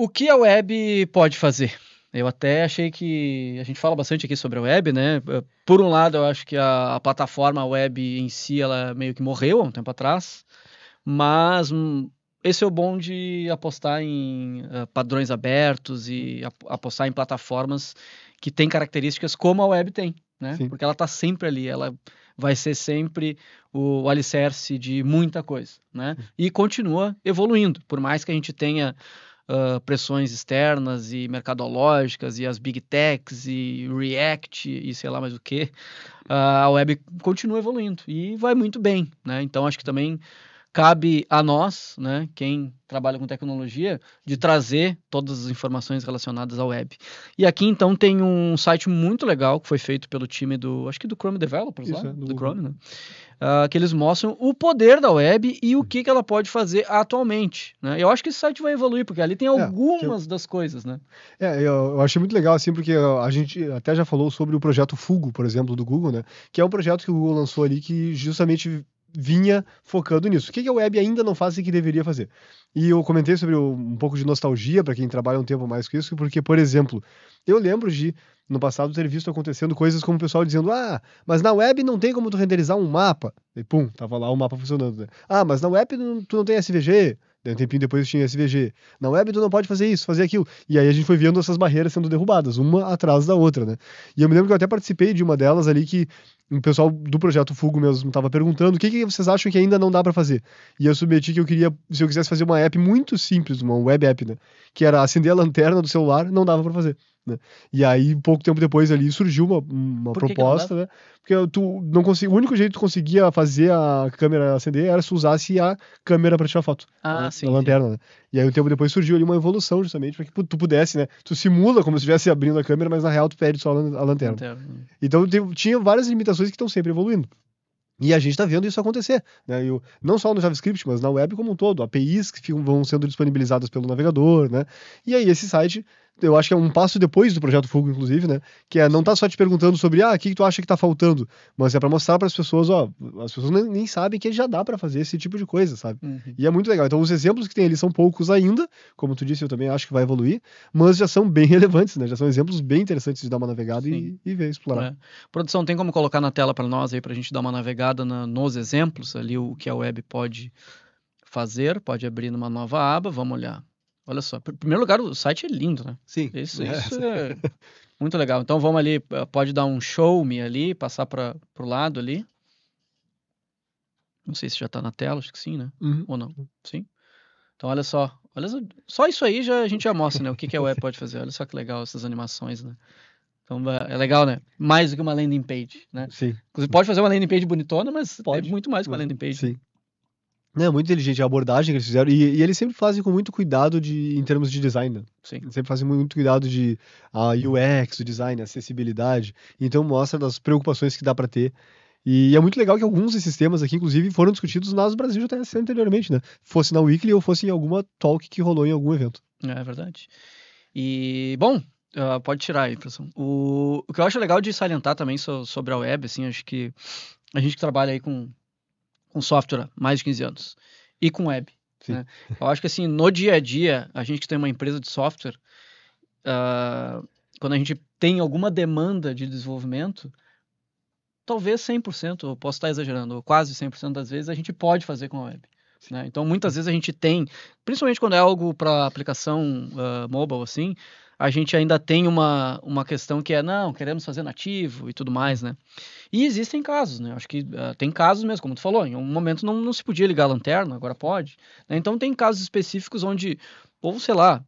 O que a web pode fazer? Eu até achei que a gente fala bastante aqui sobre a web, né? Por um lado, eu acho que a, a plataforma web em si, ela meio que morreu há um tempo atrás, mas hum, esse é o bom de apostar em uh, padrões abertos e ap apostar em plataformas que têm características como a web tem, né? Sim. Porque ela está sempre ali, ela vai ser sempre o alicerce de muita coisa, né? E continua evoluindo, por mais que a gente tenha uh, pressões externas e mercadológicas e as big techs e React e sei lá mais o que, uh, ah, a web continua evoluindo e vai muito bem, né? Então acho que também cabe a nós, né, quem trabalha com tecnologia, de trazer todas as informações relacionadas à web. E aqui então tem um site muito legal que foi feito pelo time do, acho que do Chrome Developers Isso, lá, é, do, do Chrome, né? Uh, que eles mostram o poder da web e o que, que ela pode fazer atualmente. Né? Eu acho que esse site vai evoluir, porque ali tem é, algumas é, eu... das coisas, né? É, eu, eu achei muito legal, assim, porque a gente até já falou sobre o projeto Fugo, por exemplo, do Google, né? Que é um projeto que o Google lançou ali que justamente vinha focando nisso. O que a web ainda não faz e que deveria fazer? E eu comentei sobre um pouco de nostalgia para quem trabalha um tempo mais com isso, porque, por exemplo, eu lembro de, no passado, ter visto acontecendo coisas como o pessoal dizendo: ah, mas na web não tem como tu renderizar um mapa. E pum, tava lá o mapa funcionando. Né? Ah, mas na web tu não tem SVG. Daí um tempinho depois tinha SVG. Na web tu não pode fazer isso, fazer aquilo. E aí a gente foi vendo essas barreiras sendo derrubadas, uma atrás da outra, né? E eu me lembro que eu até participei de uma delas ali que o pessoal do projeto Fugo mesmo estava perguntando o que, que vocês acham que ainda não dá para fazer. E eu submeti que eu queria, se eu quisesse fazer uma app muito simples, uma web app, né? Que era acender a lanterna do celular, não dava para fazer. Né? E aí, pouco tempo depois ali, surgiu uma, uma proposta, que né? Porque tu não conseguia. O único jeito que tu conseguia fazer a câmera acender era se usasse a câmera para tirar foto. Ah, né? sim. A lanterna, né? E aí, um tempo depois, surgiu ali uma evolução, justamente, para que tu pudesse, né? Tu simula como se estivesse abrindo a câmera, mas na real tu perde só a lanterna. lanterna. Né? Então, te, tinha várias limitações que estão sempre evoluindo. E a gente está vendo isso acontecer, né? Eu, não só no JavaScript, mas na web como um todo, APIs que ficam, vão sendo disponibilizadas pelo navegador, né? E aí esse site eu acho que é um passo depois do projeto Fogo, inclusive, né? Que é não tá só te perguntando sobre ah, o que, que tu acha que tá faltando, mas é para mostrar para as pessoas, ó, as pessoas nem, nem sabem que já dá para fazer esse tipo de coisa, sabe? Uhum. E é muito legal. Então os exemplos que tem ali são poucos ainda, como tu disse, eu também acho que vai evoluir, mas já são bem relevantes, né? Já são exemplos bem interessantes de dar uma navegada e, e, ver, explorar. É. Produção, tem como colocar na tela para nós aí para a gente dar uma navegada na, nos exemplos ali o que a web pode fazer, pode abrir numa nova aba, vamos olhar. Olha só. Em primeiro lugar, o site é lindo, né? Sim. Isso, é. isso é muito legal. Então vamos ali, pode dar um show me ali, passar para o lado ali. Não sei se já está na tela, acho que sim, né? Uhum. Ou não. Sim. Então olha só. Olha só, só isso aí já a gente já mostra, né? O que, que a web pode fazer. Olha só que legal essas animações, né? Então é, é legal, né? Mais do que uma landing page, né? Sim. Inclusive, pode fazer uma landing page bonitona, mas é pode. é muito mais que uma landing page. Sim. É, muito inteligente a abordagem que eles fizeram. E, e, eles sempre fazem com muito cuidado de, em termos de design. Né? Sim. sempre fazem muito cuidado de a UX, o design, a acessibilidade. Então mostra das preocupações que dá para ter. E é muito legal que alguns desses temas aqui, inclusive, foram discutidos nas Brasil até anteriormente, né? Fosse na Weekly ou fosse em alguma talk que rolou em algum evento. É, é verdade. E, bom, Uh, pode tirar aí, professor. O, o que eu acho legal de salientar também so, sobre a web, assim, acho que a gente que trabalha aí com com software mais de 15 anos e com web. Né? Eu acho que assim, no dia a dia, a gente que tem uma empresa de software, uh, quando a gente tem alguma demanda de desenvolvimento, talvez 100%, eu posso estar exagerando, quase 100% das vezes a gente pode fazer com a web. Né? Então, muitas vezes a gente tem, principalmente quando é algo para aplicação uh, mobile, assim, a gente ainda tem uma, uma questão que é, não, queremos fazer nativo e tudo mais, né? E existem casos, né? Acho que uh, tem casos mesmo, como tu falou, em um momento não, não se podia ligar a lanterna, agora pode. Né? Então tem casos específicos onde, ou sei lá,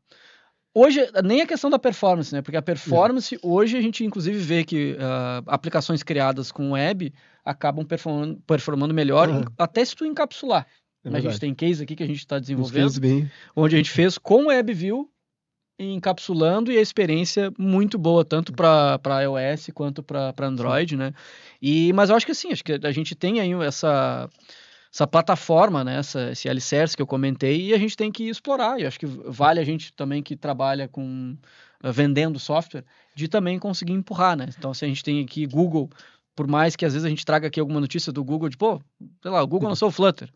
hoje nem a questão da performance, né? Porque a performance uhum. hoje a gente inclusive vê que uh, aplicações criadas com web acabam performando, performando melhor, uhum. até se tu encapsular. É né? a gente tem case aqui que a gente está desenvolvendo, onde a gente fez com WebView encapsulando e a experiência muito boa, tanto para iOS quanto para Android, Sim. né? E, mas eu acho que assim, acho que a gente tem aí essa, essa plataforma, né? Essa, esse alicerce que eu comentei, e a gente tem que explorar. E acho que vale a gente também que trabalha com eh, vendendo software, de também conseguir empurrar, né? Então, se a gente tem aqui Google, por mais que às vezes a gente traga aqui alguma notícia do Google, de pô, sei lá, o Google lançou o Flutter.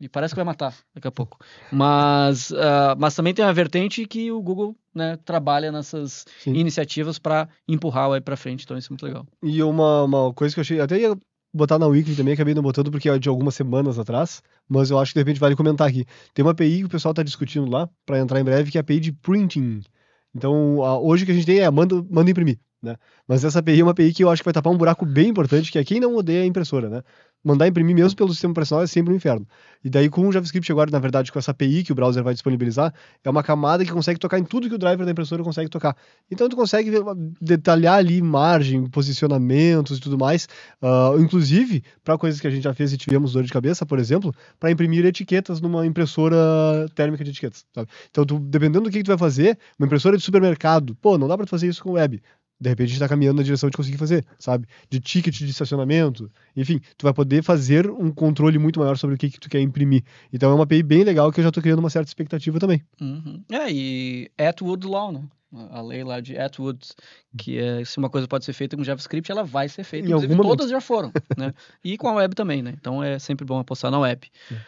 E parece que vai matar daqui a pouco. Mas, uh, mas também tem uma vertente que o Google né, trabalha nessas Sim. iniciativas para empurrar o web para frente. Então isso é muito legal. E uma, uma coisa que eu achei. Até ia botar na Weekly também, acabei não botando porque é de algumas semanas atrás. Mas eu acho que de repente vale comentar aqui. Tem uma API que o pessoal está discutindo lá, para entrar em breve, que é a API de printing. Então, a, hoje o que a gente tem é manda, manda imprimir. Né? Mas essa API é uma API que eu acho que vai tapar um buraco bem importante, que é quem não odeia a impressora, né? mandar imprimir mesmo pelo sistema operacional é sempre um inferno. E daí com o JavaScript agora, na verdade, com essa API que o browser vai disponibilizar, é uma camada que consegue tocar em tudo que o driver da impressora consegue tocar. Então tu consegue detalhar ali margem, posicionamentos e tudo mais, uh, inclusive para coisas que a gente já fez e tivemos dor de cabeça, por exemplo, para imprimir etiquetas numa impressora térmica de etiquetas. Sabe? Então tu, dependendo do que, que tu vai fazer, uma impressora de supermercado, pô, não dá para fazer isso com web. De repente a gente tá caminhando na direção de conseguir fazer, sabe? De ticket de estacionamento, enfim, tu vai poder fazer um controle muito maior sobre o que, que tu quer imprimir. Então é uma API bem legal que eu já tô criando uma certa expectativa também. Uhum. É, e Atwood Law, né? a lei lá de Atwood, que é, se uma coisa pode ser feita com JavaScript, ela vai ser feita. Em Inclusive, todas já foram, né? E com a web também, né? Então é sempre bom apostar na web. É.